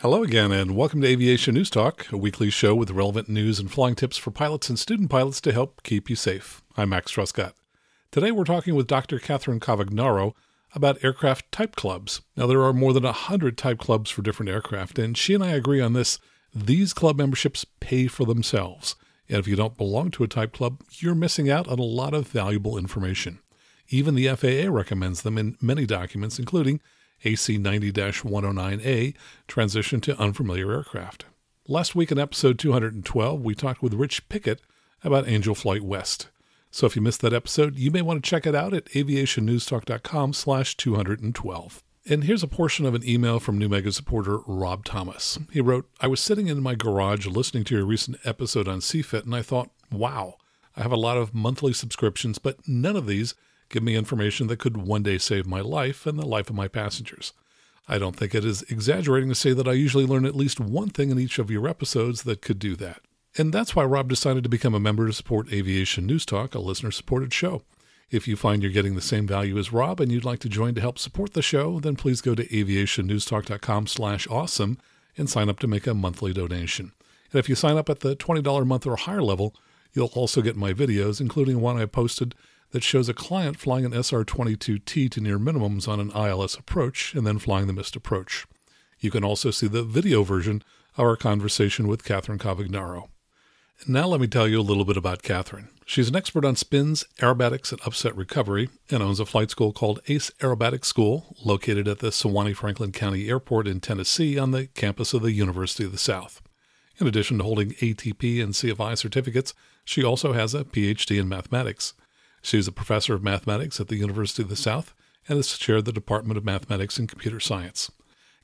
Hello again, and welcome to Aviation News Talk, a weekly show with relevant news and flying tips for pilots and student pilots to help keep you safe. I'm Max Truscott. Today we're talking with Dr. Catherine Cavagnaro about aircraft type clubs. Now, there are more than 100 type clubs for different aircraft, and she and I agree on this. These club memberships pay for themselves, and if you don't belong to a type club, you're missing out on a lot of valuable information. Even the FAA recommends them in many documents, including AC 90 109A, Transition to Unfamiliar Aircraft. Last week in episode 212, we talked with Rich Pickett about Angel Flight West. So if you missed that episode, you may want to check it out at aviationnewstalk.com slash 212. And here's a portion of an email from New Mega supporter Rob Thomas. He wrote, I was sitting in my garage listening to your recent episode on CFIT, and I thought, wow, I have a lot of monthly subscriptions, but none of these – give me information that could one day save my life and the life of my passengers. I don't think it is exaggerating to say that I usually learn at least one thing in each of your episodes that could do that. And that's why Rob decided to become a member to support Aviation News Talk, a listener supported show. If you find you're getting the same value as Rob and you'd like to join to help support the show, then please go to aviationnewstalk.com slash awesome and sign up to make a monthly donation. And if you sign up at the $20 a month or higher level, you'll also get my videos, including one I posted that shows a client flying an SR 22T to near minimums on an ILS approach and then flying the missed approach. You can also see the video version of our conversation with Catherine Covignaro. Now, let me tell you a little bit about Catherine. She's an expert on spins, aerobatics, and upset recovery, and owns a flight school called ACE Aerobatic School, located at the Sewanee Franklin County Airport in Tennessee on the campus of the University of the South. In addition to holding ATP and CFI certificates, she also has a PhD in mathematics. She is a professor of mathematics at the University of the South and has chaired the Department of Mathematics and Computer Science.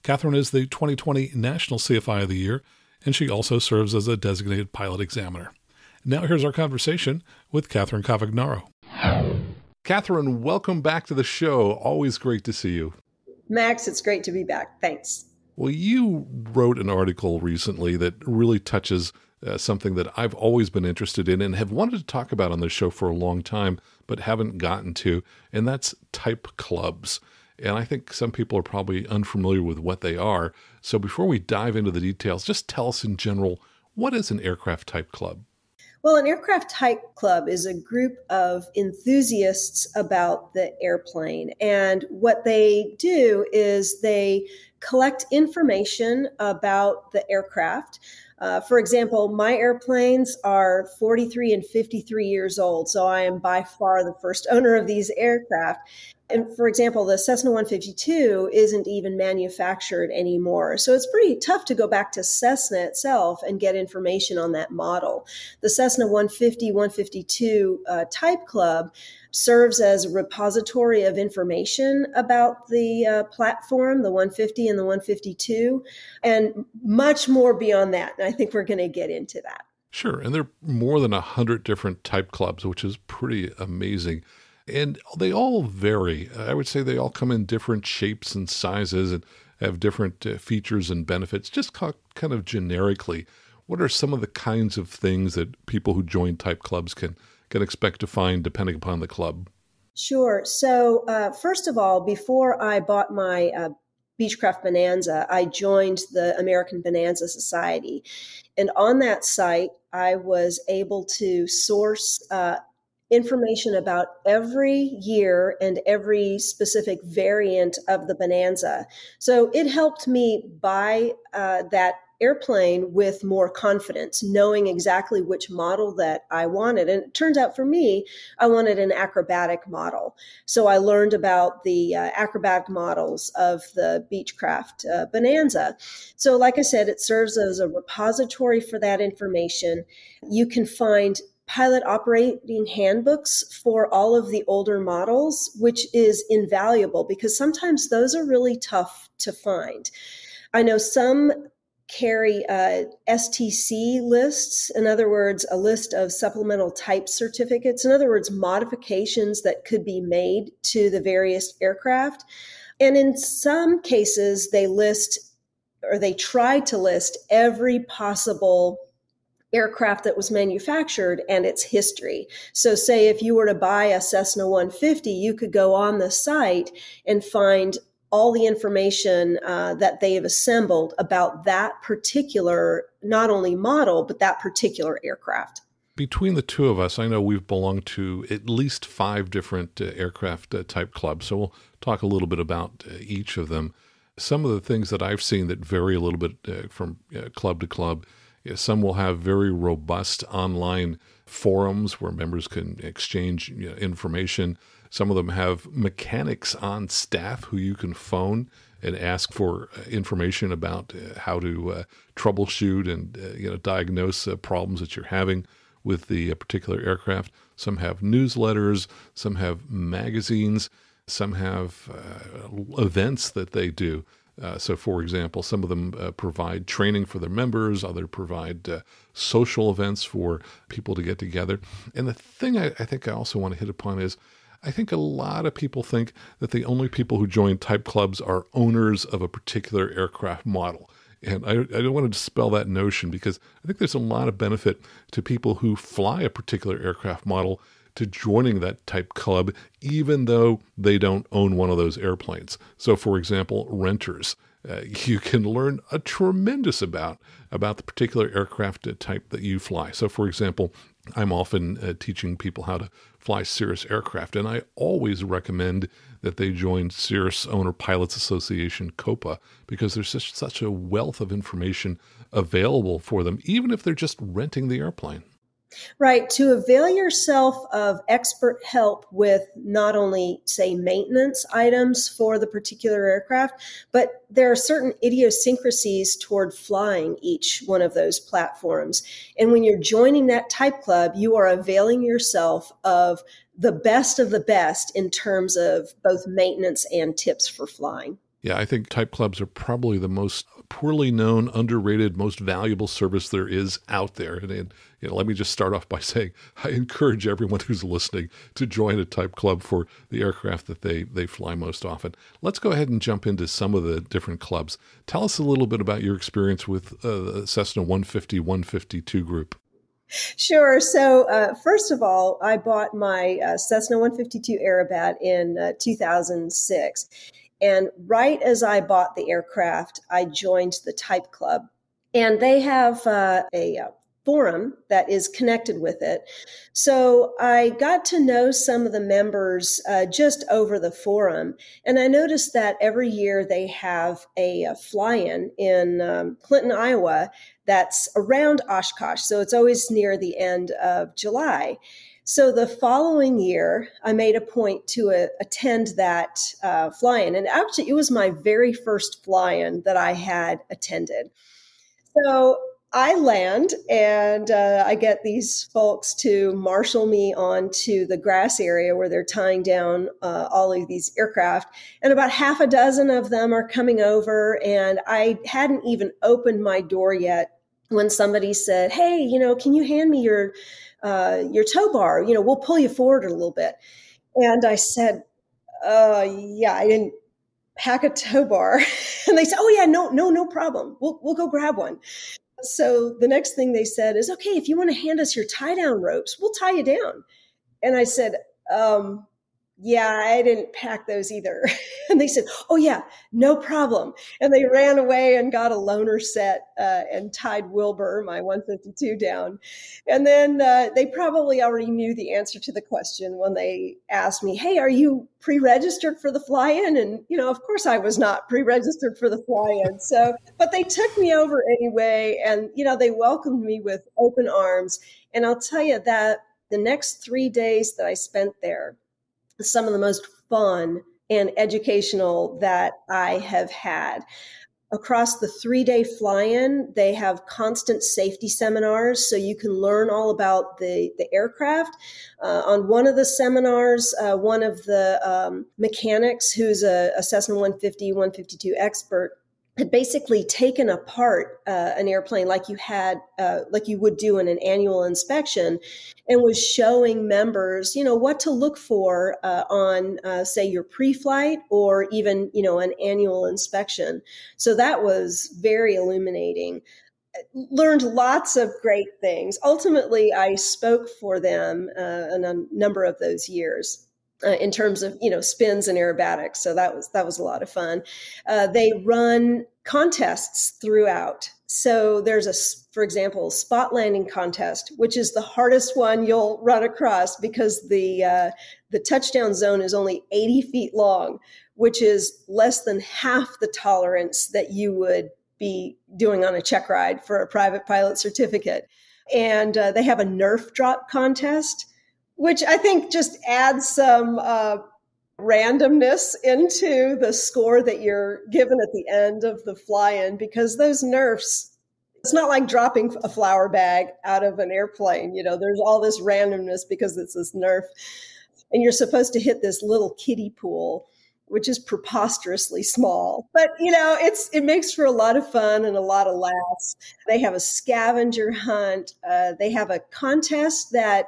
Catherine is the 2020 National CFI of the Year, and she also serves as a designated pilot examiner. Now, here's our conversation with Catherine Cavagnaro. Catherine, welcome back to the show. Always great to see you. Max, it's great to be back. Thanks. Well, you wrote an article recently that really touches uh, something that I've always been interested in and have wanted to talk about on this show for a long time, but haven't gotten to, and that's type clubs. And I think some people are probably unfamiliar with what they are. So before we dive into the details, just tell us in general what is an aircraft type club? Well, an aircraft type club is a group of enthusiasts about the airplane. And what they do is they collect information about the aircraft. Uh, for example, my airplanes are 43 and 53 years old, so I am by far the first owner of these aircraft and for example, the Cessna 152 isn't even manufactured anymore. So it's pretty tough to go back to Cessna itself and get information on that model. The Cessna 150, 152 uh, type club serves as a repository of information about the uh, platform, the 150 and the 152, and much more beyond that. And I think we're going to get into that. Sure. And there are more than 100 different type clubs, which is pretty amazing. And they all vary. I would say they all come in different shapes and sizes and have different uh, features and benefits. Just kind of generically, what are some of the kinds of things that people who join type clubs can can expect to find depending upon the club? Sure. So uh, first of all, before I bought my uh, Beechcraft Bonanza, I joined the American Bonanza Society. And on that site, I was able to source uh, information about every year and every specific variant of the Bonanza. So it helped me buy uh, that airplane with more confidence, knowing exactly which model that I wanted. And it turns out for me, I wanted an acrobatic model. So I learned about the uh, acrobatic models of the Beechcraft uh, Bonanza. So, like I said, it serves as a repository for that information. You can find pilot operating handbooks for all of the older models, which is invaluable because sometimes those are really tough to find. I know some carry uh, STC lists, in other words, a list of supplemental type certificates, in other words, modifications that could be made to the various aircraft. And in some cases, they list or they try to list every possible aircraft that was manufactured and its history. So, say if you were to buy a Cessna 150, you could go on the site and find all the information uh, that they have assembled about that particular, not only model, but that particular aircraft. Between the two of us, I know we've belonged to at least five different uh, aircraft uh, type clubs. So we'll talk a little bit about uh, each of them. Some of the things that I've seen that vary a little bit uh, from uh, club to club some will have very robust online forums where members can exchange you know, information. Some of them have mechanics on staff who you can phone and ask for uh, information about uh, how to uh, troubleshoot and uh, you know diagnose uh, problems that you're having with the uh, particular aircraft. Some have newsletters, some have magazines, some have events that they do uh, so, for example, some of them uh, provide training for their members, other provide uh, social events for people to get together. And the thing I, I, think I also want to hit upon is I think a lot of people think that the only people who join type clubs are owners of a particular aircraft model. And I, I don't want to dispel that notion because I think there's a lot of benefit to people who fly a particular aircraft model to joining that type club, even though they don't own one of those airplanes. So, for example, renters. Uh, you can learn a tremendous about about the particular aircraft uh, type that you fly. So, for example, I'm often uh, teaching people how to fly Cirrus aircraft, and I always recommend that they join Cirrus Owner Pilots Association COPA because there's just such a wealth of information available for them, even if they're just renting the airplane. Right. To avail yourself of expert help with not only, say, maintenance items for the particular aircraft, but there are certain idiosyncrasies toward flying each one of those platforms. And when you're joining that type club, you are availing yourself of the best of the best in terms of both maintenance and tips for flying. Yeah, I think type clubs are probably the most poorly known, underrated, most valuable service there is out there. And, and you know, let me just start off by saying I encourage everyone who's listening to join a type club for the aircraft that they, they fly most often. Let's go ahead and jump into some of the different clubs. Tell us a little bit about your experience with uh, Cessna 150, 152 group. Sure. So, uh, first of all, I bought my uh, Cessna 152 Aerobat in uh, 2006. And right as I bought the aircraft, I joined the Type Club. And they have uh, a uh, forum that is connected with it. So I got to know some of the members uh, just over the forum. And I noticed that every year they have a, a fly in in um, Clinton, Iowa, that's around Oshkosh. So it's always near the end of July. So the following year, I made a point to uh, attend that uh, fly in. And actually, it was my very first fly in that I had attended. So I land and uh, I get these folks to marshal me onto the grass area where they're tying down uh, all of these aircraft. And about half a dozen of them are coming over, and I hadn't even opened my door yet when somebody said, "Hey, you know, can you hand me your uh, your tow bar? You know, we'll pull you forward a little bit." And I said, uh, "Yeah, I didn't pack a tow bar." and they said, "Oh yeah, no, no, no problem. We'll we'll go grab one." so the next thing they said is, okay, if you want to hand us your tie down ropes, we'll tie you down. And I said, um, yeah, I didn't pack those either. and they said, oh, yeah, no problem. And they ran away and got a loaner set uh, and tied Wilbur, my 152, down. And then uh, they probably already knew the answer to the question when they asked me, hey, are you pre registered for the fly in? And, you know, of course I was not pre registered for the fly in. So, but they took me over anyway. And, you know, they welcomed me with open arms. And I'll tell you that the next three days that I spent there, some of the most fun and educational that I have had. Across the three day fly in, they have constant safety seminars, so you can learn all about the, the aircraft. Uh, on one of the seminars, uh, one of the um, mechanics, who's a, a Cessna 150, 152 expert, had basically taken apart uh, an airplane like you had uh, like you would do in an annual inspection and was showing members you know what to look for uh, on uh, say your pre-flight or even you know an annual inspection so that was very illuminating uh, learned lots of great things ultimately i spoke for them uh, in a number of those years uh, in terms of you know spins and aerobatics. So that was that was a lot of fun. Uh, they run contests throughout. So there's a, for example, spot landing contest, which is the hardest one you'll run across because the uh, the touchdown zone is only 80 feet long, which is less than half the tolerance that you would be doing on a check ride for a private pilot certificate. And uh, they have a Nerf drop contest which I think just adds some uh, randomness into the score that you're given at the end of the fly in because those nerfs. It's not like dropping a flour bag out of an airplane. You know, there's all this randomness because it's this nerf. And you're supposed to hit this little kiddie pool which is preposterously small. But you know, it's it makes for a lot of fun and a lot of laughs. They have a scavenger hunt. Uh, they have a contest that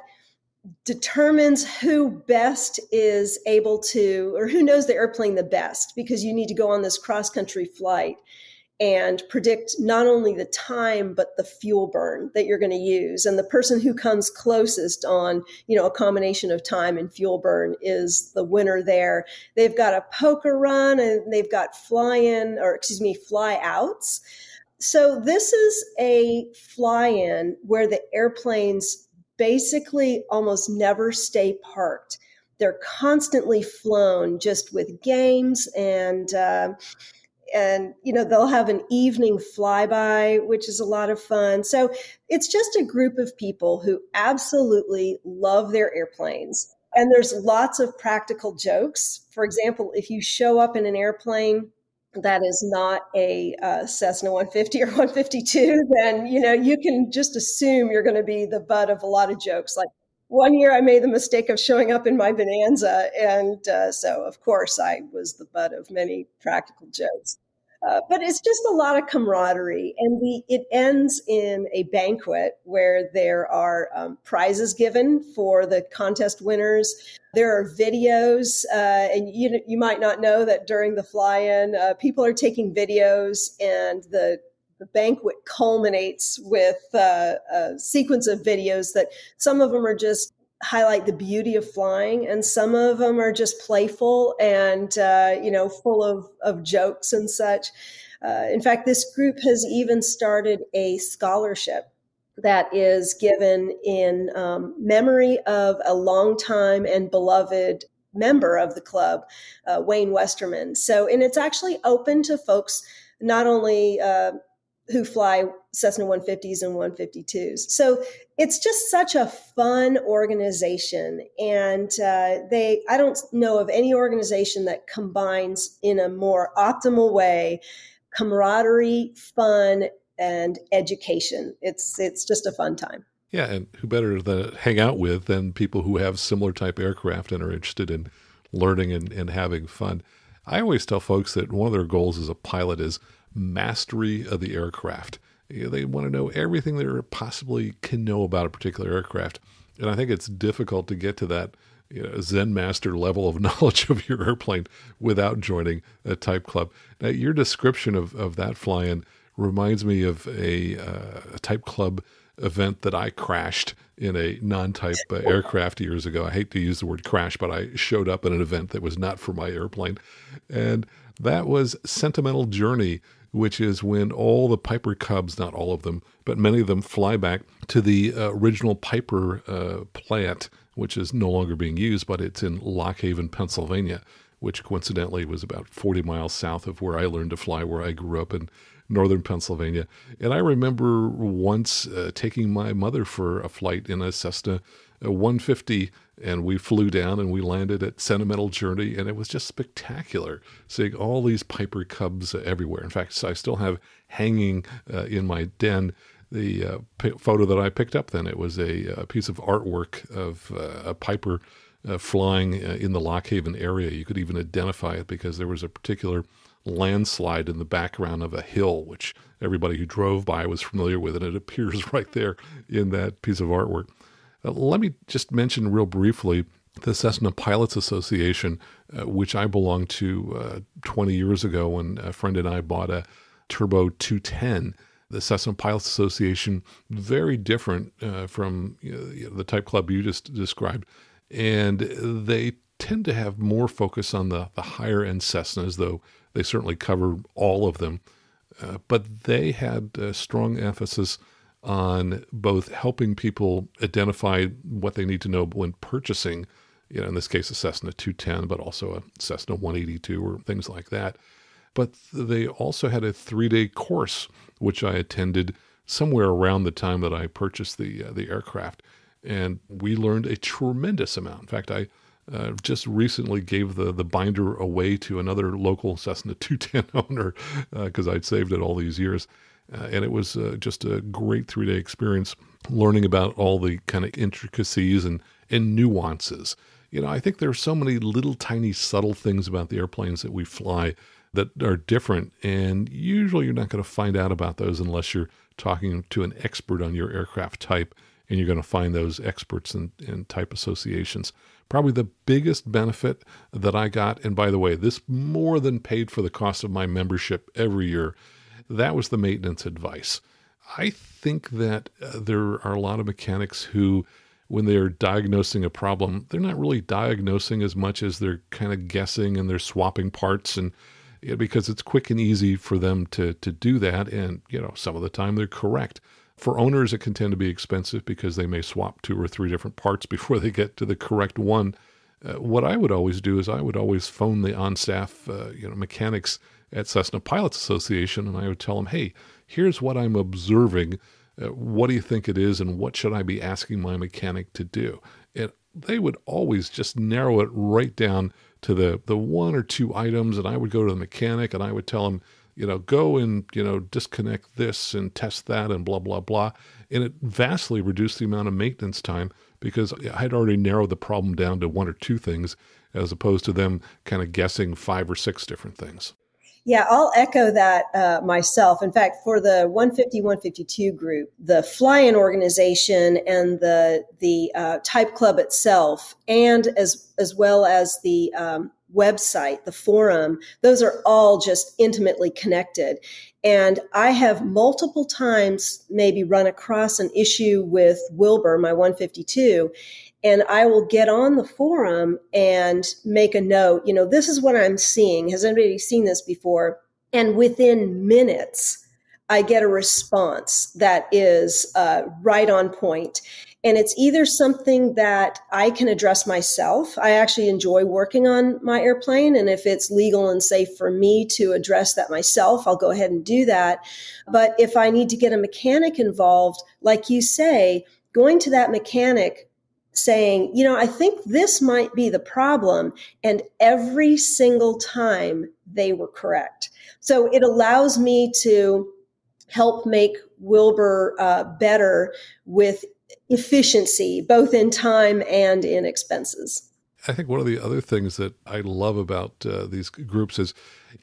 determines who best is able to or who knows the airplane the best because you need to go on this cross country flight and predict not only the time but the fuel burn that you're going to use and the person who comes closest on you know a combination of time and fuel burn is the winner there they've got a poker run and they've got fly in or excuse me fly outs so this is a fly in where the airplanes basically almost never stay parked. They're constantly flown just with games and uh, and you know they'll have an evening flyby which is a lot of fun so it's just a group of people who absolutely love their airplanes and there's lots of practical jokes for example if you show up in an airplane that is not a uh, Cessna 150 or 152, then you know you can just assume you're going to be the butt of a lot of jokes. Like one year, I made the mistake of showing up in my Bonanza, and uh, so of course I was the butt of many practical jokes. Uh, but it's just a lot of camaraderie, and the it ends in a banquet where there are um, prizes given for the contest winners. There are videos, uh, and you you might not know that during the fly-in, uh, people are taking videos, and the the banquet culminates with uh, a sequence of videos that some of them are just highlight the beauty of flying and some of them are just playful and uh, you know full of, of jokes and such uh, in fact this group has even started a scholarship that is given in um, memory of a longtime and beloved member of the club, uh, Wayne Westerman. So, and it's actually open to folks not only uh, who fly Cessna 150s and 152s. So it's just such a fun organization, and uh, they I don't know of any organization that combines in a more optimal way camaraderie, fun, and education. It's it's just a fun time. Yeah, and who better to hang out with than people who have similar type aircraft and are interested in learning and, and having fun. I always tell folks that one of their goals as a pilot is mastery of the aircraft. You know, they want to know everything they possibly can know about a particular aircraft. And I think it's difficult to get to that you know, Zen master level of knowledge of your airplane without joining a type club. Now, your description of, of that fly in reminds me of a, uh, a type club event that I crashed in a non-type uh, aircraft years ago. I hate to use the word crash, but I showed up at an event that was not for my airplane, and that was Sentimental Journey, which is when all the Piper Cubs, not all of them, but many of them, fly back to the uh, original Piper uh, plant, which is no longer being used, but it's in Lock Haven, Pennsylvania. Which coincidentally was about 40 miles south of where I learned to fly, where I grew up, and northern Pennsylvania. And I remember once uh, taking my mother for a flight in a Cessna uh, 150 and we flew down and we landed at Sentimental Journey, and it was just spectacular seeing all these Piper Cubs everywhere. In fact, I still have hanging uh, in my den the uh, photo that I picked up then. It was a, a uh, piece of artwork of uh, a Piper uh, flying in the Lockhaven area. You could even identify it because there was a particular landslide in the background of a hill, which everybody who drove by was familiar with, and it appears right there in that piece of artwork. Uh, let me just mention real briefly the Cessna Pilots Association, uh, which I belonged to uh, 20 years ago when a friend and I bought a Turbo 210. The Cessna Pilots Association, very different uh, from you know, the type club you just described. And they tend to have more focus on the, the higher end Cessnas, though they certainly cover all of them. Uh, but they had a strong emphasis on both helping people identify what they need to know when purchasing, you know, in this case, a Cessna 210, but also a Cessna 182 or things like that. But they also had a three day course, which I attended somewhere around the time that I purchased the, uh, the aircraft. And we learned a tremendous amount. In fact, I uh, just recently gave the, the binder away to another local Cessna 210 owner because uh, I'd saved it all these years. Uh, and it was uh, just a great three day experience learning about all the kind of intricacies and, and nuances. You know, I think there are so many little tiny subtle things about the airplanes that we fly that are different. And usually you're not going to find out about those unless you're talking to an expert on your aircraft type and you're going to find those experts and, and type associations. Probably the biggest benefit that I got, and by the way, this more than paid for the cost of my membership every year, that was the maintenance advice. I think that uh, there are a lot of mechanics who, when they are diagnosing a problem, they're not really diagnosing as much as they're kind of guessing and they're swapping parts and because it's quick and easy for them to to do that and you know some of the time they're correct for owners, it can tend to be expensive because they may swap two or three different parts before they get to the correct one. Uh, what I would always do is I would always phone the on-staff, uh, you know, mechanics at Cessna Pilots Association, and I would tell them, "Hey, here's what I'm observing. Uh, what do you think it is, and what should I be asking my mechanic to do?" And they would always just narrow it right down to the the one or two items, and I would go to the mechanic and I would tell him, you know, go and, you know, disconnect this and test that and blah, blah, blah. And it vastly reduced the amount of maintenance time because I had already narrowed the problem down to one or two things as opposed to them kind of guessing five or six different things. Yeah, I'll echo that uh, myself. In fact, for the 150 152 group, the fly-in organization and the the uh, type club itself, and as as well as the um, website, the forum, those are all just intimately connected. And I have multiple times maybe run across an issue with Wilbur, my 152, and I will get on the forum and make a note, you know, this is what I'm seeing. Has anybody seen this before? And within minutes, I get a response that is uh, right on point. And it's either something that I can address myself. I actually enjoy working on my airplane. And if it's legal and safe for me to address that myself, I'll go ahead and do that. But if I need to get a mechanic involved, like you say, going to that mechanic saying, you know, I think this might be the problem. And every single time they were correct. So it allows me to help make Wilbur uh, better with efficiency, both in time and in expenses. I think one of the other things that I love about uh, these groups is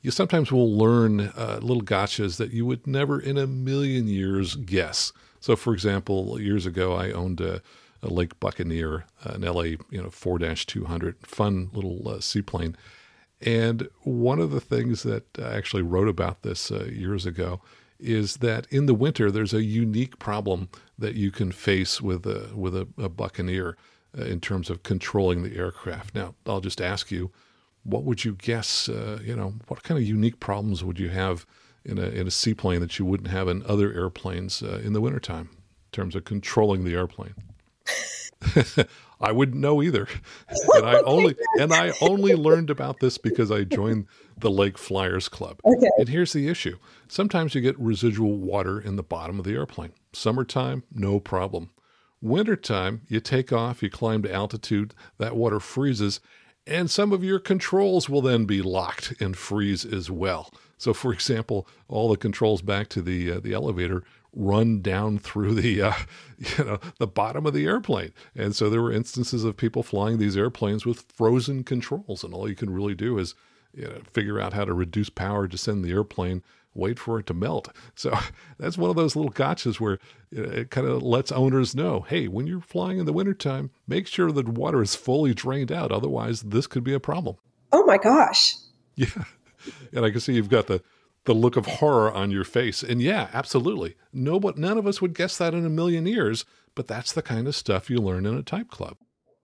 you sometimes will learn uh, little gotchas that you would never in a million years guess. So, for example, years ago, I owned a, a Lake Buccaneer, an LA you know 4-200, fun little uh, seaplane. And one of the things that I actually wrote about this uh, years ago is that in the winter there's a unique problem that you can face with a with a, a Buccaneer uh, in terms of controlling the aircraft. Now, I'll just ask you, what would you guess? Uh, you know, what kind of unique problems would you have in a in a seaplane that you wouldn't have in other airplanes uh, in the wintertime in terms of controlling the airplane? I wouldn't know either. And I only and I only learned about this because I joined the Lake Flyers Club. Okay. And here's the issue. Sometimes you get residual water in the bottom of the airplane. Summertime, no problem. Wintertime, you take off, you climb to altitude, that water freezes, and some of your controls will then be locked and freeze as well. So, for example, all the controls back to the uh, the elevator run down through the uh, you know the bottom of the airplane. And so there were instances of people flying these airplanes with frozen controls, and all you can really do is you know, figure out how to reduce power to send the airplane. Wait for it to melt. So that's one of those little gotchas where it kind of lets owners know hey, when you're flying in the wintertime, make sure that water is fully drained out. Otherwise, this could be a problem. Oh my gosh. Yeah. And I can see you've got the the look of horror on your face. And yeah, absolutely. No, but none of us would guess that in a million years, but that's the kind of stuff you learn in a type club.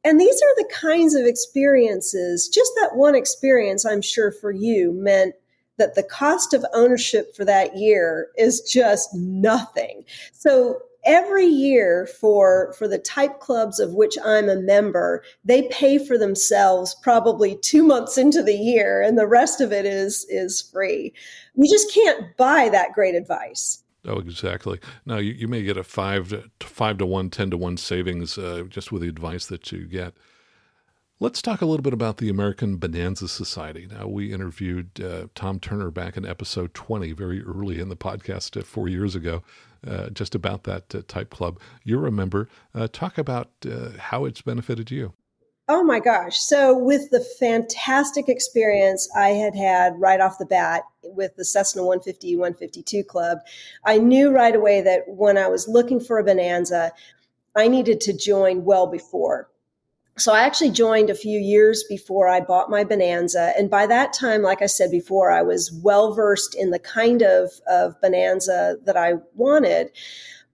And these are the kinds of experiences, just that one experience, I'm sure for you meant that the cost of ownership for that year is just nothing. So every year for for the type clubs of which I'm a member, they pay for themselves probably 2 months into the year and the rest of it is is free. You just can't buy that great advice. Oh, exactly. Now you, you may get a five to, five to one, ten to one savings uh, just with the advice that you get. Let's talk a little bit about the American Bonanza Society. Now, we interviewed uh, Tom Turner back in episode 20, very early in the podcast uh, four years ago, uh, just about that uh, type club. You're a member. Uh, talk about uh, how it's benefited you. Oh my gosh. So, with the fantastic experience I had had right off the bat with the Cessna 150 152 Club, I knew right away that when I was looking for a bonanza, I needed to join well before so I actually joined a few years before I bought my Bonanza. And by that time, like I said before, I was well versed in the kind of, of Bonanza that I wanted.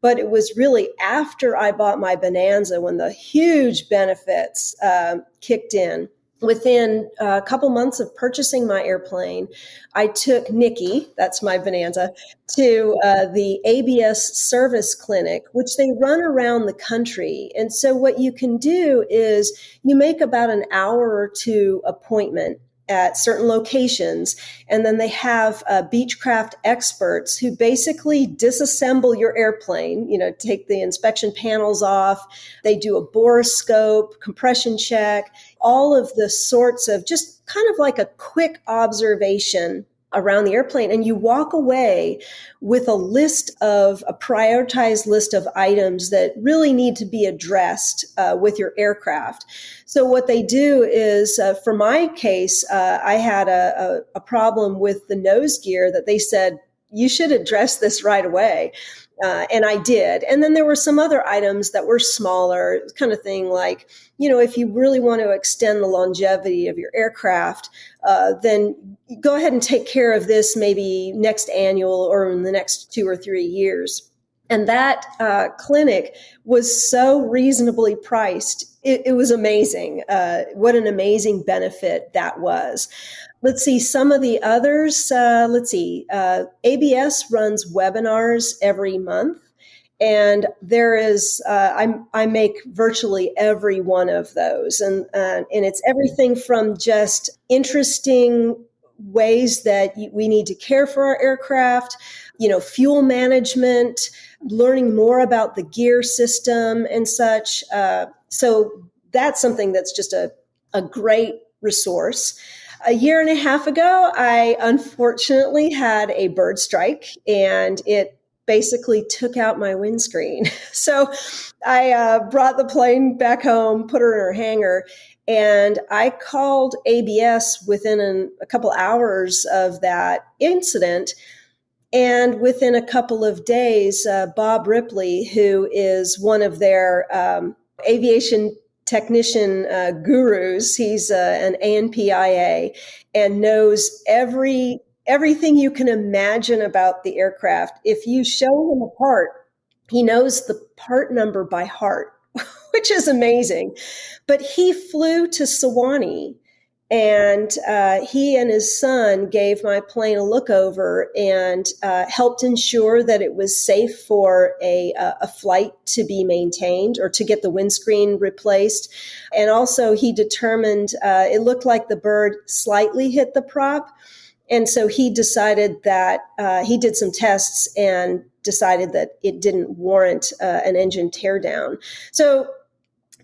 But it was really after I bought my Bonanza when the huge benefits um, kicked in within a couple months of purchasing my airplane, I took Nikki, that's my Bonanza, to uh, the ABS service clinic, which they run around the country. And so, what you can do is you make about an hour or two appointment at certain locations. And then they have uh, Beechcraft experts who basically disassemble your airplane, you know, take the inspection panels off. They do a borescope, compression check all of the sorts of just kind of like a quick observation around the airplane and you walk away with a list of a prioritized list of items that really need to be addressed uh, with your aircraft so what they do is uh, for my case uh, i had a, a, a problem with the nose gear that they said you should address this right away uh, and I did. And then there were some other items that were smaller, kind of thing like, you know, if you really want to extend the longevity of your aircraft, uh, then go ahead and take care of this maybe next annual or in the next two or three years. And that uh, clinic was so reasonably priced. It, it was amazing. Uh, what an amazing benefit that was. Let's see some of the others. Uh, let's see. Uh, ABS runs webinars every month. And there is, uh, I, I make virtually every one of those. And, uh, and it's everything from just interesting ways that we need to care for our aircraft, you know, fuel management, learning more about the gear system and such. Uh, so that's something that's just a, a great resource a year and a half ago, I unfortunately had a bird strike and it basically took out my windscreen. So I uh, brought the plane back home, put her in her hangar, and I called ABS within an, a couple hours of that incident. And within a couple of days, uh, Bob Ripley, who is one of their um, aviation technician uh, gurus. He's uh, an ANPIA and knows every everything you can imagine about the aircraft. If you show him a part, he knows the part number by heart, which is amazing. But he flew to Sewanee and uh, he and his son gave my plane a look over and uh, helped ensure that it was safe for a, uh, a flight to be maintained or to get the windscreen replaced. And also, he determined uh, it looked like the bird slightly hit the prop. And so he decided that uh, he did some tests and decided that it didn't warrant uh, an engine teardown. So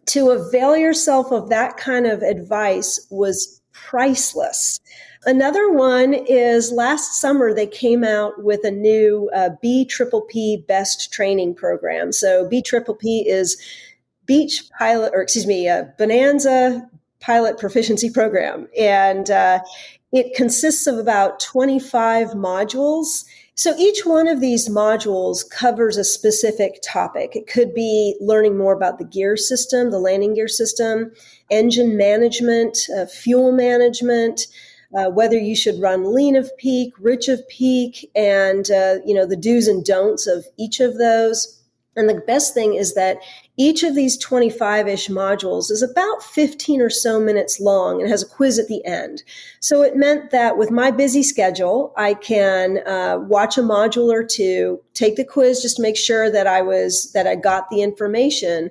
to avail yourself of that kind of advice was priceless. Another one is last summer they came out with a new uh, B Triple P Best Training Program. So B Triple P is Beach Pilot, or excuse me, uh, Bonanza Pilot Proficiency Program, and uh, it consists of about twenty five modules. So each one of these modules covers a specific topic. It could be learning more about the gear system, the landing gear system, engine management, uh, fuel management, uh, whether you should run lean of peak, rich of peak, and uh, you know the do's and don'ts of each of those. And the best thing is that each of these 25 ish modules is about 15 or so minutes long and has a quiz at the end. So it meant that with my busy schedule, I can uh, watch a module or two, take the quiz just to make sure that I was, that I got the information.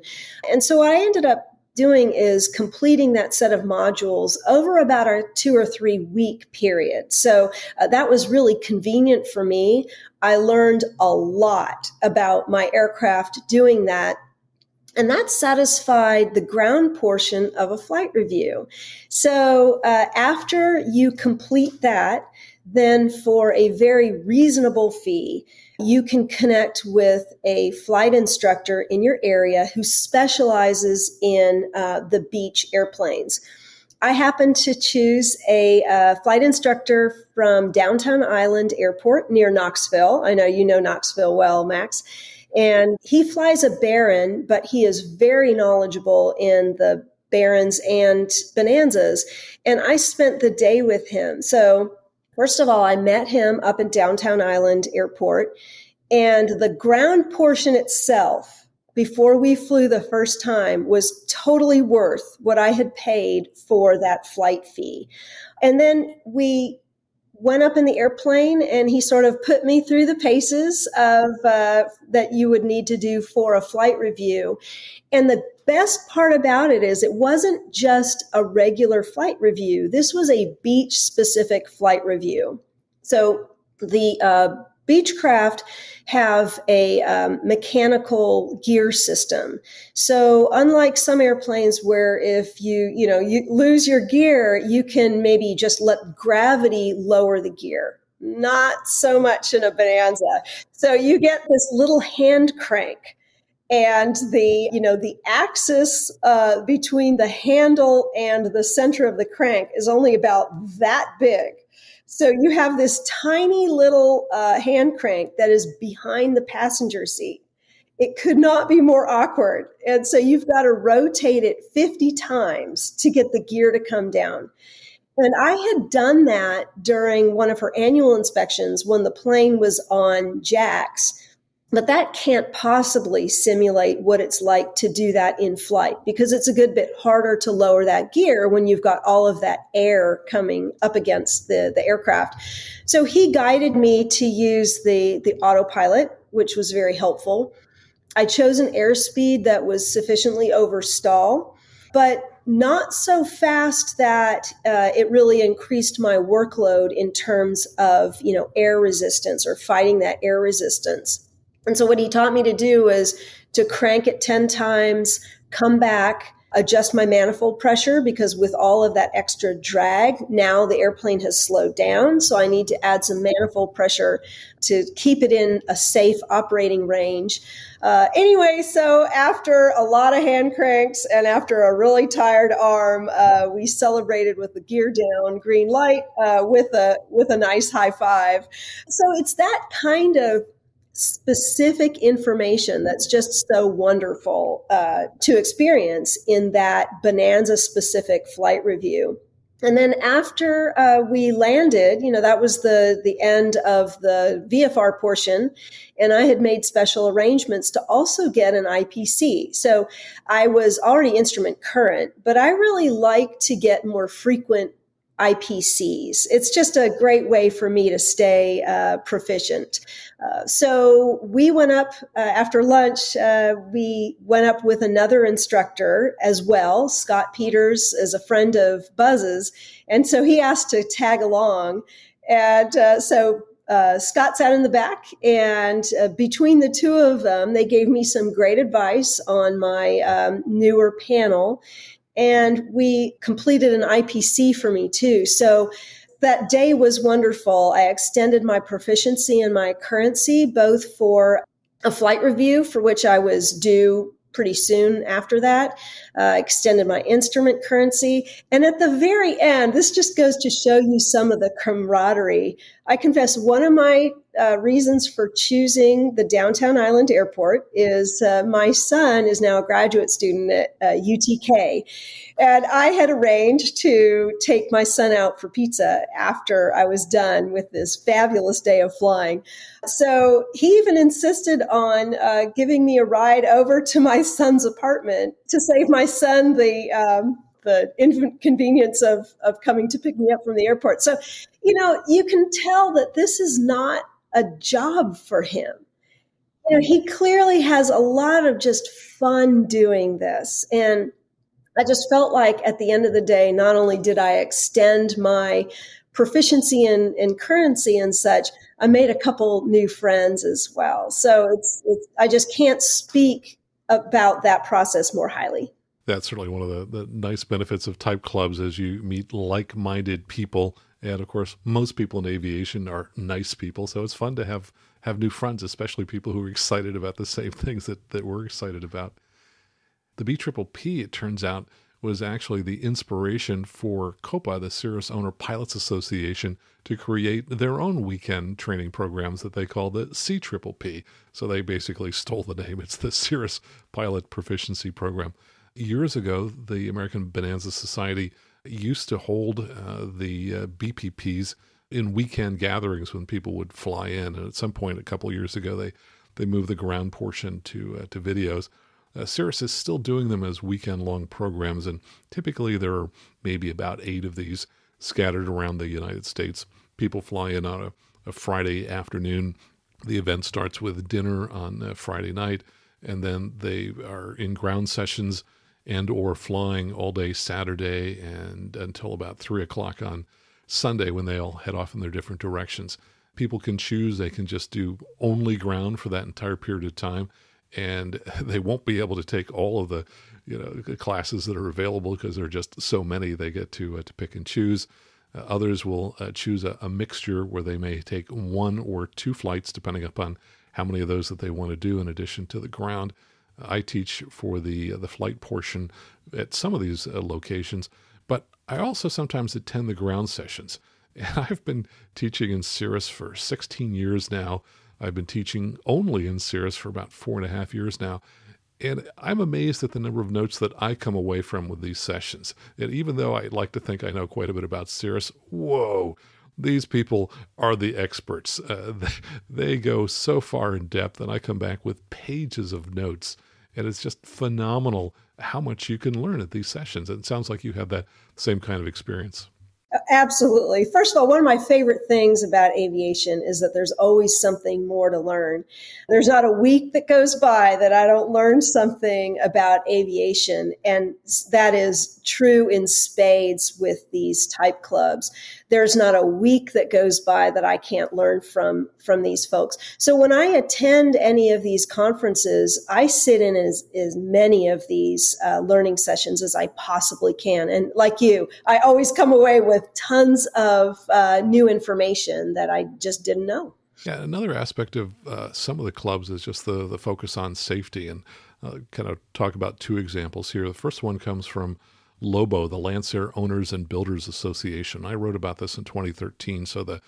And so what I ended up doing is completing that set of modules over about a two or three week period. So uh, that was really convenient for me. I learned a lot about my aircraft doing that and that satisfied the ground portion of a flight review. So uh, after you complete that, then for a very reasonable fee, you can connect with a flight instructor in your area who specializes in uh, the beach airplanes. I happened to choose a uh, flight instructor from Downtown Island Airport near Knoxville. I know you know Knoxville well, Max. And he flies a Baron, but he is very knowledgeable in the Barons and Bonanzas. And I spent the day with him. So, first of all, I met him up in downtown Island Airport. And the ground portion itself, before we flew the first time was totally worth what I had paid for that flight fee. And then we went up in the airplane and he sort of put me through the paces of uh, that you would need to do for a flight review and the best part about it is it wasn't just a regular flight review this was a beach specific flight review so the uh, Beechcraft have a um, mechanical gear system. So unlike some airplanes where if you, you know, you lose your gear, you can maybe just let gravity lower the gear. Not so much in a Bonanza. So you get this little hand crank and the you know the axis uh, between the handle and the center of the crank is only about that big so you have this tiny little uh, hand crank that is behind the passenger seat. It could not be more awkward. And so you've got to rotate it 50 times to get the gear to come down. And I had done that during one of her annual inspections when the plane was on jacks but that can't possibly simulate what it's like to do that in flight because it's a good bit harder to lower that gear when you've got all of that air coming up against the, the aircraft. So he guided me to use the, the autopilot, which was very helpful. I chose an airspeed that was sufficiently over stall, but not so fast that uh, it really increased my workload in terms of you know air resistance or fighting that air resistance and so what he taught me to do was to crank it 10 times, come back, adjust my manifold pressure because with all of that extra drag, now the airplane has slowed down. So I need to add some manifold pressure to keep it in a safe operating range. Uh, anyway, so after a lot of hand cranks and after a really tired arm, uh, we celebrated with the gear down green light uh, with a with a nice high five. So it's that kind of specific information that's just so wonderful uh, to experience in that bonanza specific flight review. And then after uh, we landed, you know, that was the the end of the VFR portion, and I had made special arrangements to also get an IPC. So I was already instrument current, but I really like to get more frequent IPCs. It's just a great way for me to stay uh, proficient. Uh, so we went up uh, after lunch. Uh, we went up with another instructor as well. Scott Peters is a friend of Buzz's, and so he asked to tag along. And uh, so uh, Scott sat in the back, and uh, between the two of them, they gave me some great advice on my um, newer panel. And we completed an IPC for me too. So that day was wonderful. I extended my proficiency and my currency both for a flight review for which I was due pretty soon after that, uh, extended my instrument currency. And at the very end, this just goes to show you some of the camaraderie. I confess, one of my uh, reasons for choosing the downtown Island Airport is uh, my son is now a graduate student at uh, UTK. And I had arranged to take my son out for pizza after I was done with this fabulous day of flying. So he even insisted on uh, giving me a ride over to my son's apartment to save my son the um, the inconvenience of of coming to pick me up from the airport. So, you know, you can tell that this is not a job for him. You know, he clearly has a lot of just fun doing this, and I just felt like at the end of the day, not only did I extend my proficiency in, in currency and such, I made a couple new friends as well. So it's, it's I just can't speak about that process more highly. That's certainly one of the, the nice benefits of type clubs as you meet like minded people. And of course, most people in aviation are nice people. So it's fun to have, have new friends, especially people who are excited about the same things that, that we're excited about. The B Triple P, it turns out, was actually the inspiration for COPA, the Cirrus Owner Pilots Association, to create their own weekend training programs that they call the P. So they basically stole the name. It's the Cirrus Pilot Proficiency Program. Years ago, the American Bonanza Society used to hold uh, the uh, BPPs in weekend gatherings when people would fly in. And at some point, a couple years ago, they they moved the ground portion to uh, to videos. Uh, Cirrus is still doing them as weekend long programs, and typically there are maybe about eight of these scattered around the United States. People fly in on a, a Friday afternoon. The event starts with dinner on uh, Friday night, and then they are in ground sessions and or flying all day Saturday and until about three o'clock on Sunday when they all head off in their different directions. People can choose; they can just do only ground for that entire period of time and they won't be able to take all of the you know classes that are available because there are just so many they get to uh, to pick and choose. Uh, others will uh, choose a, a, mixture where they may take one or two flights depending upon how many of those that they want to do in addition to the ground. I teach for the uh, the flight portion at some of these uh, locations, but I also sometimes attend the ground sessions. And I've been teaching in Cirrus for 16 years now. I've been teaching only in Cirrus for about four and a half years now. And I'm amazed at the number of notes that I come away from with these sessions. And even though I like to think I know quite a bit about Cirrus, whoa, these people are the experts. Uh, they go so far in depth, and I come back with pages of notes. And it's just phenomenal how much you can learn at these sessions. And it sounds like you had that same kind of experience. Absolutely. First of all, one of my favorite things about aviation is that there's always something more to learn. There's not a week that goes by that I don't learn something about aviation. And that is true in spades with these type clubs there's not a week that goes by that I can't learn from from these folks. So when I attend any of these conferences, I sit in as, as many of these uh, learning sessions as I possibly can. And like you, I always come away with tons of uh, new information that I just didn't know. Yeah, another aspect of uh, some of the clubs is just the the focus on safety, and uh, kind of talk about two examples here. The first one comes from Lobo, the Lancer Owners and Builders Association. I wrote about this in 2013, so the,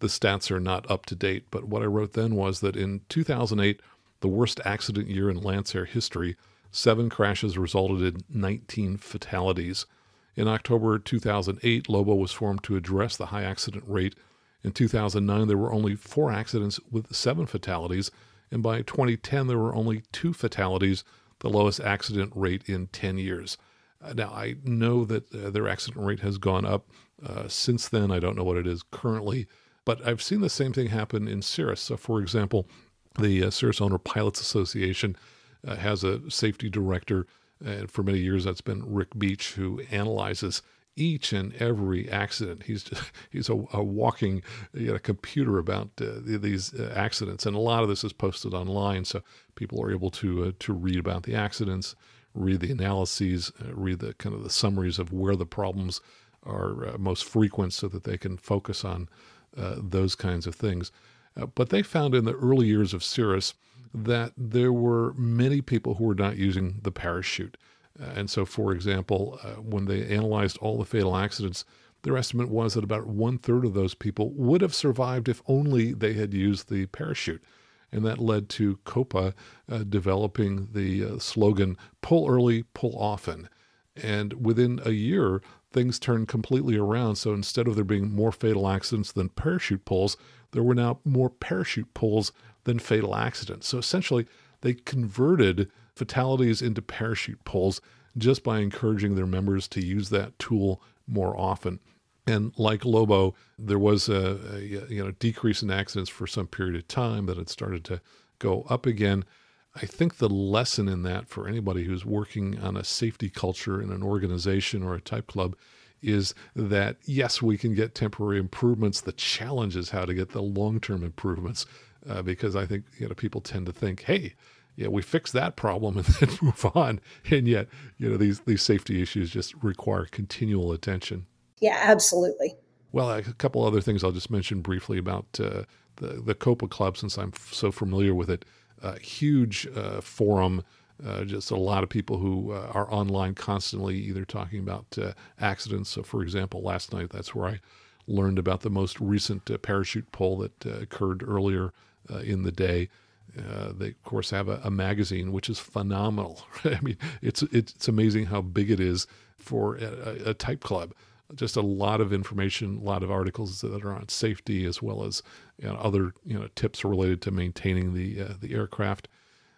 the stats are not up to date. But what I wrote then was that in 2008, the worst accident year in Lancer history, seven crashes resulted in 19 fatalities. In October 2008, Lobo was formed to address the high accident rate. In 2009, there were only four accidents with seven fatalities, and by 2010, there were only two fatalities, the lowest accident rate in 10 years. Uh, now, I know that uh, their accident rate has gone up uh, since then. I don't know what it is currently, but I've seen the same thing happen in Cirrus. So, for example, the uh, Cirrus Owner Pilots Association uh, has a safety director, and for many years that's been Rick Beach, who analyzes each and every accident. He's just, he's a, a walking you know, computer about uh, these accidents, and a lot of this is posted online, so people are able to to read about the accidents read the analyses, uh, read the kind of the summaries of where the problems are uh, most frequent so that they can focus on uh, those kinds of things. but they found in the early years of Cirrus that there were many people who were not using the parachute. and so, for example, when they analyzed all the fatal accidents, their estimate was that about one third of those people would have survived if only they had used the parachute and that led to COPA uh, developing the uh, slogan "Pull early, pull often." And within a year, things turned completely around. So instead of there being more fatal accidents than parachute pulls, there were now more parachute pulls than fatal accidents. So essentially, they converted fatalities into parachute pulls just by encouraging their members to use that tool more often. And like Lobo, there was a, a, you know decrease in accidents for some period of time, that it started to go up again. I think the lesson in that for anybody who's working on a safety culture in an organization or a type club is that yes, we can get temporary improvements. The challenge is how to get the long-term improvements, uh, because I think you know people tend to think, hey, yeah, we fix that problem and then move on. And yet, you know, these these safety issues just require continual attention. Yeah, absolutely. Well, a couple other things I'll just mention briefly about uh, the the Copa Club since I'm f- so familiar with it. Uh, huge uh, forum. Uh, just a lot of people who uh, are online constantly, either talking about uh, accidents. So, for example, last night that's where I learned about the most recent parachute pull that occurred earlier in the day. Uh, they of course have a, a, magazine which is phenomenal. I mean, it's it's amazing how big it is for a, a type club just a lot of information, a lot of articles that are on safety as well as you know, other you know tips related to maintaining the uh, the aircraft.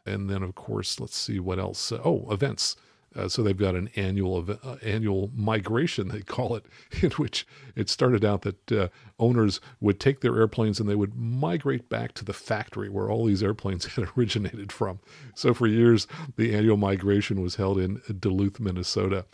And then of course, let's see what else. Uh, oh, events. Uh, so they've got an annual uh, annual migration they call it, in which it started out that uh, owners would take their airplanes and they would migrate back to the factory where all these airplanes had originated from. So for years, the annual migration was held in Duluth, Minnesota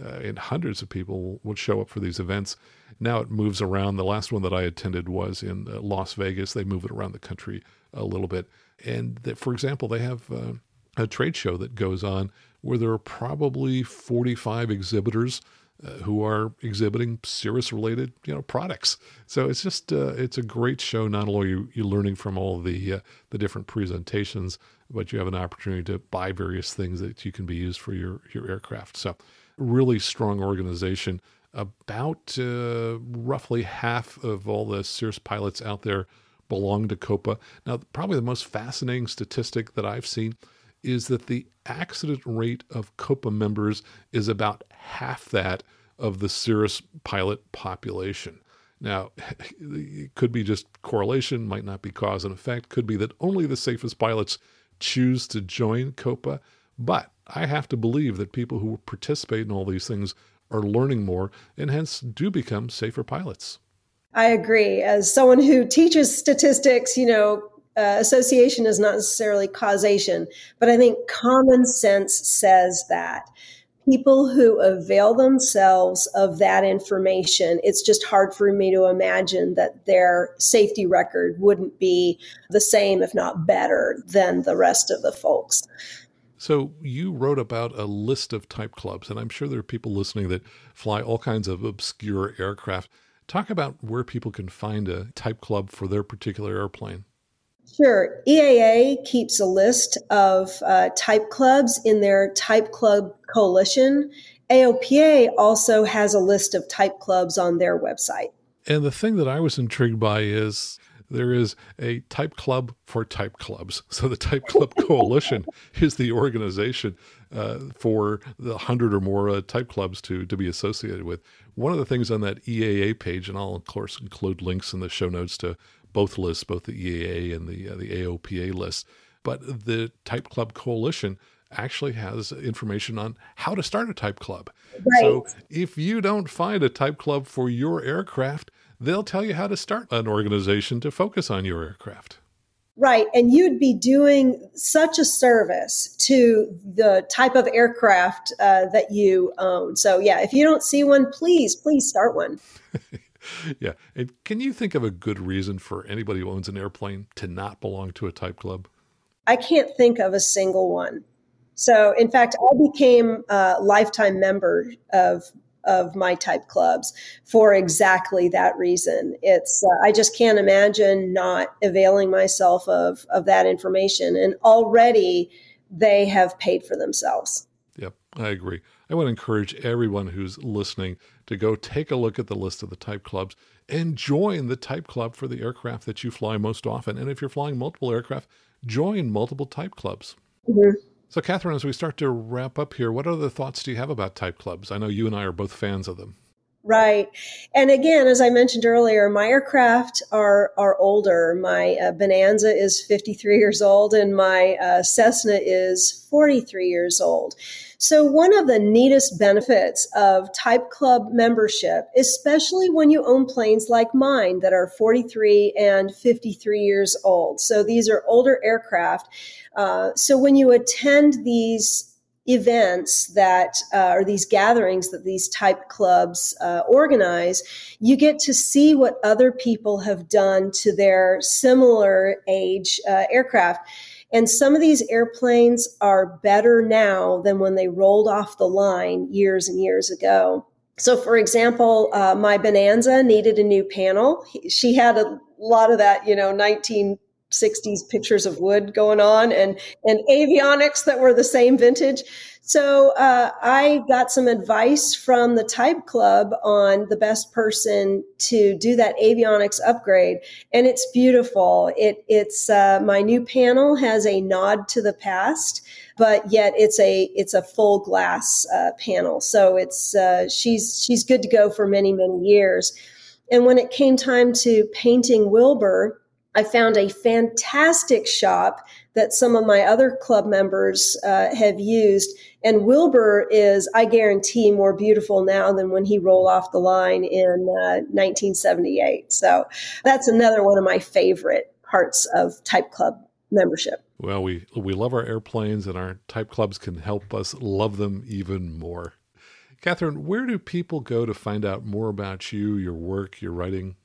uh, and hundreds of people would show up for these events. Now it moves around. The last one that I attended was in uh, Las Vegas. They move it around the country a little bit. And that, for example, they have uh, a trade show that goes on where there are probably 45 exhibitors uh, who are exhibiting Cirrus related you know products. So it's just uh, it's a great show. Not only are you learning from all the uh, the different presentations, but you have an opportunity to buy various things that you can be used for your your aircraft. So really strong organization. About uh, roughly half of all the Sears pilots out there belong to COPA. Now, probably the most fascinating statistic that I've seen is that the accident rate of COPA members is about half that of the Cirrus pilot population. Now, it could be just correlation, might not be cause and effect, could be that only the safest pilots choose to join COPA, but I have to believe that people who participate in all these things are learning more and hence do become safer pilots. I agree. As someone who teaches statistics, you know, uh, association is not necessarily causation, but I think common sense says that. People who avail themselves of that information, it's just hard for me to imagine that their safety record wouldn't be the same, if not better, than the rest of the folks. So you wrote about a list of type clubs, and I'm sure there are people listening that fly all kinds of obscure aircraft. Talk about where people can find a type club for their particular airplane. Sure. EAA keeps a list of uh, type clubs in their type club coalition. AOPA also has a list of type clubs on their website. And the thing that I was intrigued by is there is a type club for type clubs. So the Type Club Coalition is the organization uh, for the hundred or more uh, type clubs to to be associated with. One of the things on that EAA page, and I'll of course include links in the show notes to both lists, both the EAA and the uh, the AOPA list. But the Type Club Coalition actually has information on how to start a type club. Right. So if you don't find a type club for your aircraft, they'll tell you how to start an organization to focus on your aircraft. Right. And you'd be doing such a service to the type of aircraft uh, that you own. So, yeah, if you don't see one, please, please start one. yeah. And can you think of a good reason for anybody who owns an airplane to not belong to a type club? I can't think of a single one. So, in fact, I became a lifetime member of of my type clubs for exactly that reason. It's uh, I just can't imagine not availing myself of of that information, and already they have paid for themselves. Yep, I agree. I would encourage everyone who's listening to go take a look at the list of the type clubs and join the type club for the aircraft that you fly most often. And if you're flying multiple aircraft, join multiple type clubs. Mm-hmm. So, Catherine, as we start to wrap up here, what other thoughts do you have about type clubs? I know you and I are both fans of them. Right. And again, as I mentioned earlier, my aircraft are, are older. My uh, Bonanza is 53 years old and my uh, Cessna is 43 years old. So, one of the neatest benefits of Type Club membership, especially when you own planes like mine that are 43 and 53 years old. So, these are older aircraft. Uh, so, when you attend these events that uh, or these gatherings that these type clubs uh, organize you get to see what other people have done to their similar age uh, aircraft and some of these airplanes are better now than when they rolled off the line years and years ago so for example uh, my bonanza needed a new panel she had a lot of that you know 19 60s pictures of wood going on and and avionics that were the same vintage so uh, i got some advice from the type club on the best person to do that avionics upgrade and it's beautiful it it's uh, my new panel has a nod to the past but yet it's a it's a full glass uh, panel so it's uh, she's she's good to go for many many years and when it came time to painting wilbur I found a fantastic shop that some of my other club members uh, have used. And Wilbur is, I guarantee, more beautiful now than when he rolled off the line in uh, 1978. So that's another one of my favorite parts of Type Club membership. Well, we, we love our airplanes, and our type clubs can help us love them even more. Catherine, where do people go to find out more about you, your work, your writing?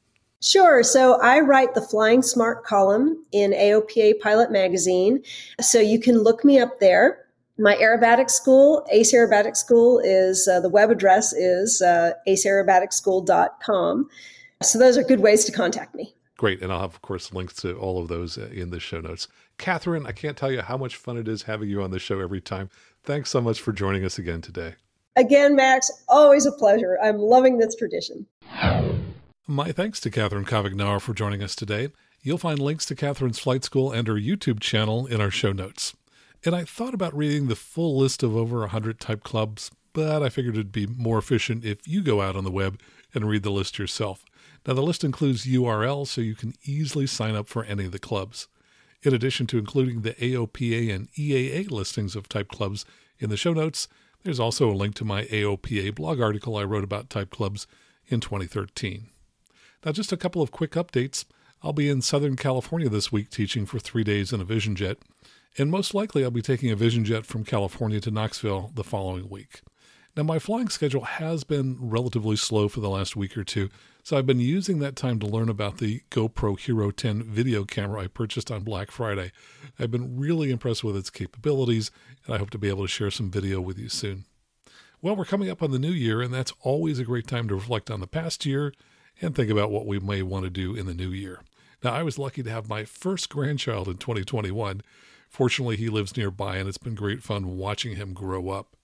Sure. So I write the Flying Smart column in AOPA Pilot Magazine. So you can look me up there. My aerobatic school, ACE Aerobatic School, is uh, the web address is uh, aceaerobaticschool.com. So those are good ways to contact me. Great. And I'll have, of course, links to all of those uh, in the show notes. Catherine, I can't tell you how much fun it is having you on the show every time. Thanks so much for joining us again today. Again, Max, always a pleasure. I'm loving this tradition. My thanks to Catherine Kavignar for joining us today. You'll find links to Catherine's flight school and her YouTube channel in our show notes. And I thought about reading the full list of over 100 type clubs, but I figured it'd be more efficient if you go out on the web and read the list yourself. Now, the list includes URLs so you can easily sign up for any of the clubs. In addition to including the AOPA and EAA listings of type clubs in the show notes, there's also a link to my AOPA blog article I wrote about type clubs in 2013. Now, just a couple of quick updates. I'll be in Southern California this week teaching for three days in a Vision Jet, and most likely I'll be taking a Vision Jet from California to Knoxville the following week. Now, my flying schedule has been relatively slow for the last week or two, so I've been using that time to learn about the GoPro Hero 10 video camera I purchased on Black Friday. I've been really impressed with its capabilities, and I hope to be able to share some video with you soon. Well, we're coming up on the new year, and that's always a great time to reflect on the past year and think about what we may want to do in the new year. Now, I was lucky to have my first grandchild in 2021. Fortunately, he lives nearby, and it's been great fun watching him grow up.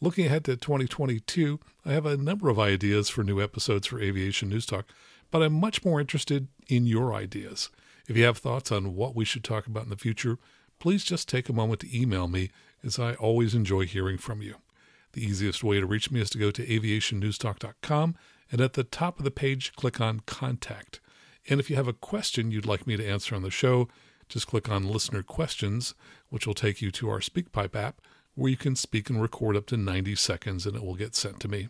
Looking ahead to 2022, I have a number of ideas for new episodes for Aviation News Talk, but I'm much more interested in your ideas. If you have thoughts on what we should talk about in the future, please just take a moment to email me, as I always enjoy hearing from you. The easiest way to reach me is to go to aviationnewstalk.com and at the top of the page, click on Contact. And if you have a question you'd like me to answer on the show, just click on Listener Questions, which will take you to our SpeakPipe app, where you can speak and record up to 90 seconds and it will get sent to me.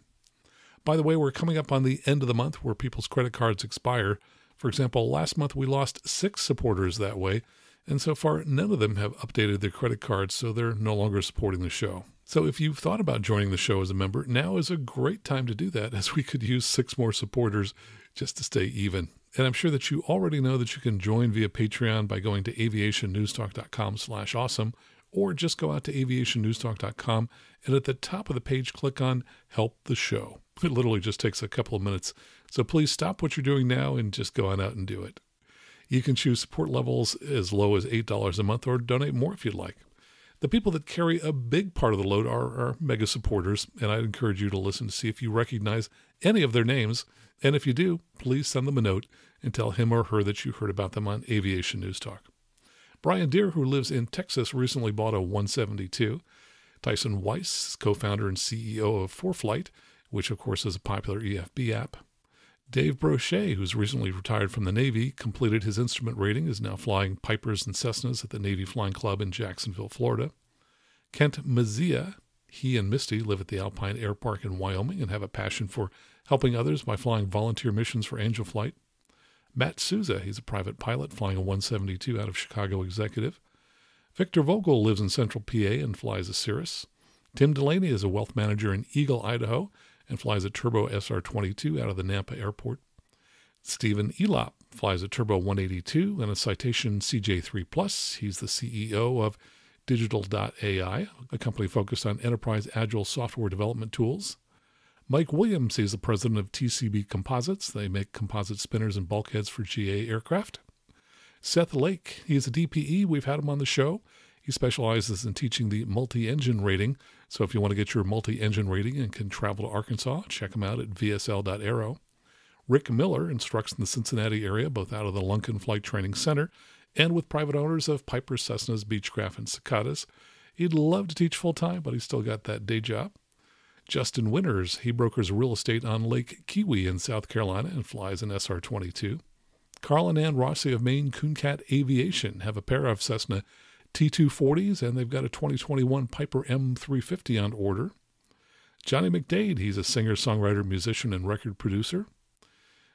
By the way, we're coming up on the end of the month where people's credit cards expire. For example, last month we lost six supporters that way, and so far none of them have updated their credit cards, so they're no longer supporting the show. So if you've thought about joining the show as a member, now is a great time to do that as we could use six more supporters just to stay even. And I'm sure that you already know that you can join via Patreon by going to aviationnewstalk.com slash awesome, or just go out to aviationnewstalk.com and at the top of the page, click on help the show. It literally just takes a couple of minutes. So please stop what you're doing now and just go on out and do it. You can choose support levels as low as $8 a month or donate more if you'd like. The people that carry a big part of the load are our mega supporters, and I encourage you to listen to see if you recognize any of their names. And if you do, please send them a note and tell him or her that you heard about them on Aviation News Talk. Brian Deer, who lives in Texas, recently bought a 172. Tyson Weiss, co founder and CEO of ForeFlight, which of course is a popular EFB app. Dave Brochet, who's recently retired from the Navy, completed his instrument rating, is now flying Pipers and Cessnas at the Navy Flying Club in Jacksonville, Florida. Kent Mazia, he and Misty live at the Alpine Air Park in Wyoming and have a passion for helping others by flying volunteer missions for Angel Flight. Matt Souza, he's a private pilot flying a 172 out of Chicago Executive. Victor Vogel lives in central PA and flies a Cirrus. Tim Delaney is a wealth manager in Eagle, Idaho, and flies a turbo SR 22 out of the Nampa Airport. Stephen Elop flies a Turbo 182 and a Citation CJ3 Plus. He's the CEO of Digital.ai, a company focused on enterprise agile software development tools. Mike Williams is the president of TCB Composites. They make composite spinners and bulkheads for GA aircraft. Seth Lake, he's a DPE. We've had him on the show. He specializes in teaching the multi engine rating so if you want to get your multi engine rating and can travel to Arkansas, check them out at vsl.aero. Rick Miller instructs in the Cincinnati area, both out of the Lunkin Flight Training Center and with private owners of Piper Cessnas, Beechcraft, and Cicadas. He'd love to teach full time, but he's still got that day job. Justin Winters, he brokers real estate on Lake Kiwi in South Carolina and flies an SR 22. Carl and Ann Rossi of Maine Cooncat Aviation have a pair of Cessna T240s, and they've got a 2021 Piper M350 on order. Johnny McDade, he's a singer, songwriter, musician, and record producer.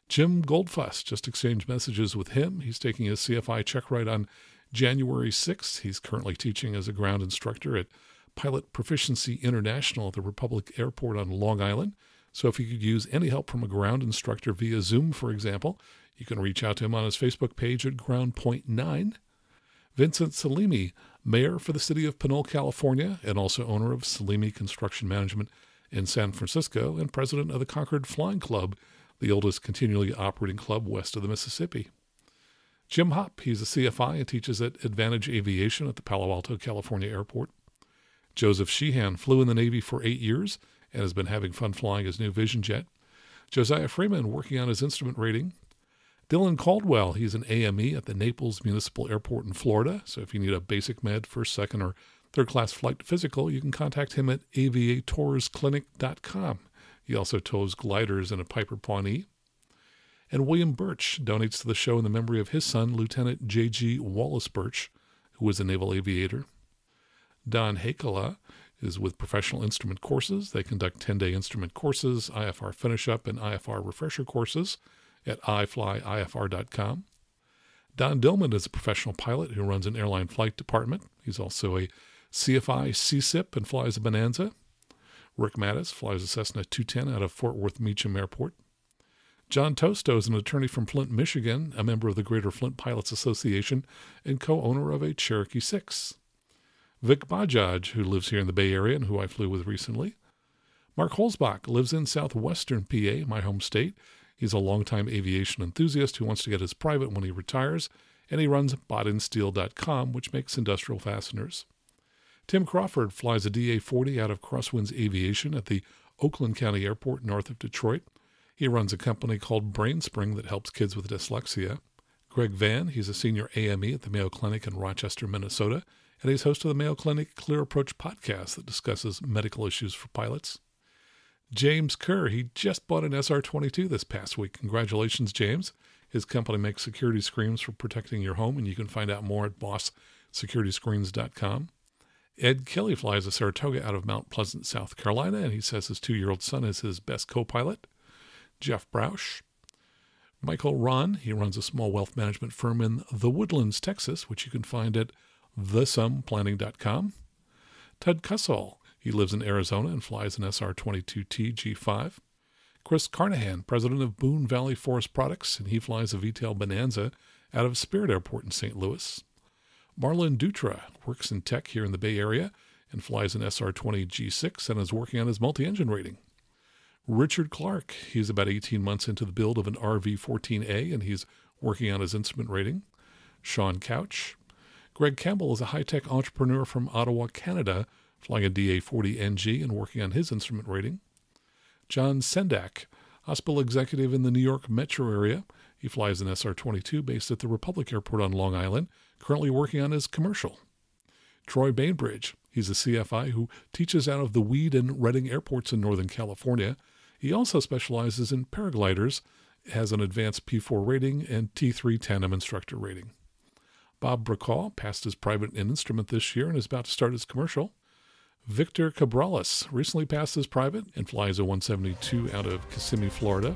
Jim Goldfuss, just exchanged messages with him. He's taking his CFI check ride on January 6th. He's currently teaching as a ground instructor at Pilot Proficiency International at the Republic Airport on Long Island. So if you could use any help from a ground instructor via Zoom, for example, you can reach out to him on his Facebook page at Ground Point 9. Vincent Salimi, mayor for the city of Pinole, California, and also owner of Salimi Construction Management in San Francisco, and president of the Concord Flying Club, the oldest continually operating club west of the Mississippi. Jim Hopp, he's a CFI and teaches at Advantage Aviation at the Palo Alto, California airport. Joseph Sheehan flew in the Navy for eight years and has been having fun flying his new Vision jet. Josiah Freeman, working on his instrument rating, Dylan Caldwell, he's an AME at the Naples Municipal Airport in Florida. So if you need a basic med, first, second, or third class flight physical, you can contact him at aviatorsclinic.com. He also tows gliders in a Piper Pawnee. And William Birch donates to the show in the memory of his son, Lieutenant J.G. Wallace Birch, who was a naval aviator. Don Hakala is with Professional Instrument Courses. They conduct 10 day instrument courses, IFR finish up, and IFR refresher courses at iflyifr.com. Don Dillman is a professional pilot who runs an airline flight department. He's also a CFI CSIP and flies a Bonanza. Rick Mattis flies a Cessna 210 out of Fort Worth Meacham Airport. John Tosto is an attorney from Flint, Michigan, a member of the Greater Flint Pilots Association, and co owner of a Cherokee 6. Vic Bajaj, who lives here in the Bay Area and who I flew with recently. Mark Holzbach lives in southwestern PA, my home state, He's a longtime aviation enthusiast who wants to get his private when he retires, and he runs bodinsteel.com, which makes industrial fasteners. Tim Crawford flies a DA 40 out of Crosswinds Aviation at the Oakland County Airport north of Detroit. He runs a company called BrainSpring that helps kids with dyslexia. Greg Van, he's a senior AME at the Mayo Clinic in Rochester, Minnesota, and he's host of the Mayo Clinic Clear Approach podcast that discusses medical issues for pilots. James Kerr, he just bought an SR 22 this past week. Congratulations, James. His company makes security screens for protecting your home, and you can find out more at bosssecuritiescreens.com. Ed Kelly flies a Saratoga out of Mount Pleasant, South Carolina, and he says his two year old son is his best co pilot. Jeff Broush. Michael Ron, he runs a small wealth management firm in the Woodlands, Texas, which you can find at thesumplanning.com. Ted Cussell. He lives in Arizona and flies an SR 22T G5. Chris Carnahan, president of Boone Valley Forest Products, and he flies a VTEL Bonanza out of Spirit Airport in St. Louis. Marlon Dutra works in tech here in the Bay Area and flies an SR 20 G6 and is working on his multi engine rating. Richard Clark, he's about 18 months into the build of an RV 14A and he's working on his instrument rating. Sean Couch. Greg Campbell is a high tech entrepreneur from Ottawa, Canada, flying a DA-40NG and working on his instrument rating. John Sendak, hospital executive in the New York metro area. He flies an SR-22 based at the Republic Airport on Long Island, currently working on his commercial. Troy Bainbridge, he's a CFI who teaches out of the Weed and Redding airports in Northern California. He also specializes in paragliders, has an advanced P4 rating and T3 tandem instructor rating. Bob Bracaw passed his private instrument this year and is about to start his commercial. Victor Cabralis recently passed as private and flies a 172 out of Kissimmee, Florida.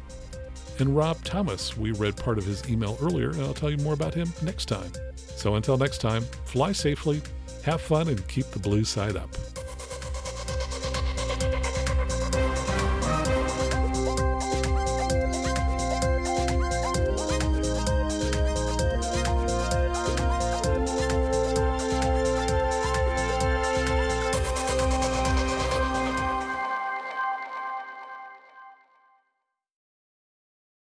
And Rob Thomas, we read part of his email earlier, and I'll tell you more about him next time. So until next time, fly safely, have fun, and keep the blue side up.